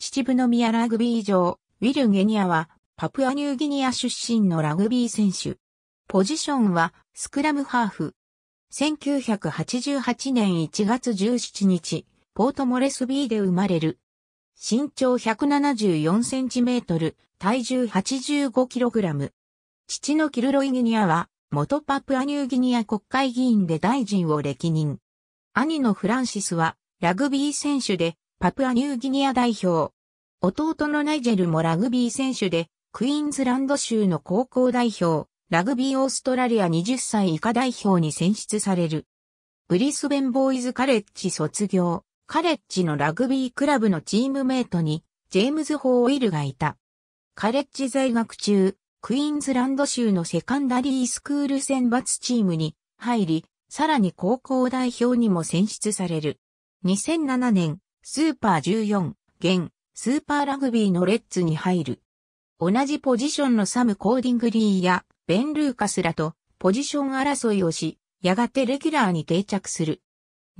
秩父宮ラグビー場、ウィル・ゲニアは、パプアニューギニア出身のラグビー選手。ポジションは、スクラムハーフ。1988年1月17日、ポートモレスビーで生まれる。身長174センチメートル、体重85キログラム。父のキルロイ・ギニアは、元パプアニューギニア国会議員で大臣を歴任。兄のフランシスは、ラグビー選手で、パプアニューギニア代表。弟のナイジェルもラグビー選手で、クイーンズランド州の高校代表、ラグビーオーストラリア20歳以下代表に選出される。ブリスベンボーイズカレッジ卒業、カレッジのラグビークラブのチームメイトに、ジェームズ・ホー・ウィルがいた。カレッジ在学中、クイーンズランド州のセカンダリースクール選抜チームに入り、さらに高校代表にも選出される。2007年、スーパー14、現、スーパーラグビーのレッズに入る。同じポジションのサム・コーディングリーやベン・ルーカスらとポジション争いをし、やがてレギュラーに定着する。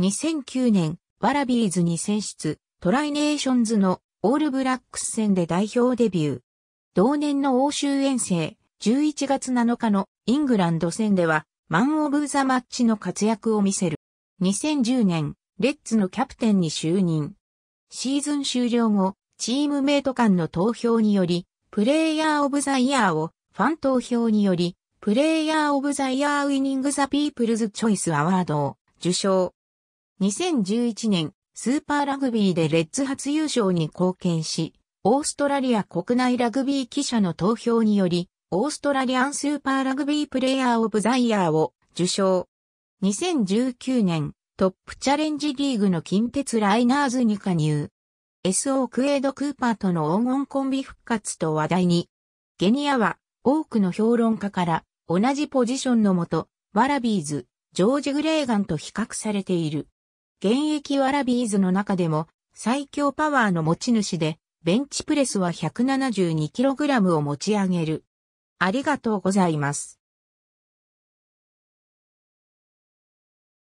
2009年、ワラビーズに選出、トライネーションズのオールブラックス戦で代表デビュー。同年の欧州遠征、11月7日のイングランド戦では、マン・オブ・ザ・マッチの活躍を見せる。2010年、レッツのキャプテンに就任。シーズン終了後、チームメイト間の投票により、プレイヤーオブザイヤーをファン投票により、プレイヤーオブザイヤーウィニングザピープルズチョイスアワードを受賞。2011年、スーパーラグビーでレッツ初優勝に貢献し、オーストラリア国内ラグビー記者の投票により、オーストラリアンスーパーラグビープレイヤーオブザイヤーを受賞。2019年、トップチャレンジリーグの近鉄ライナーズに加入。S.O. クエード・クーパーとの黄金コンビ復活と話題に。ゲニアは多くの評論家から同じポジションのもと、ワラビーズ、ジョージ・グレーガンと比較されている。現役ワラビーズの中でも最強パワーの持ち主で、ベンチプレスは 172kg を持ち上げる。ありがとうございます。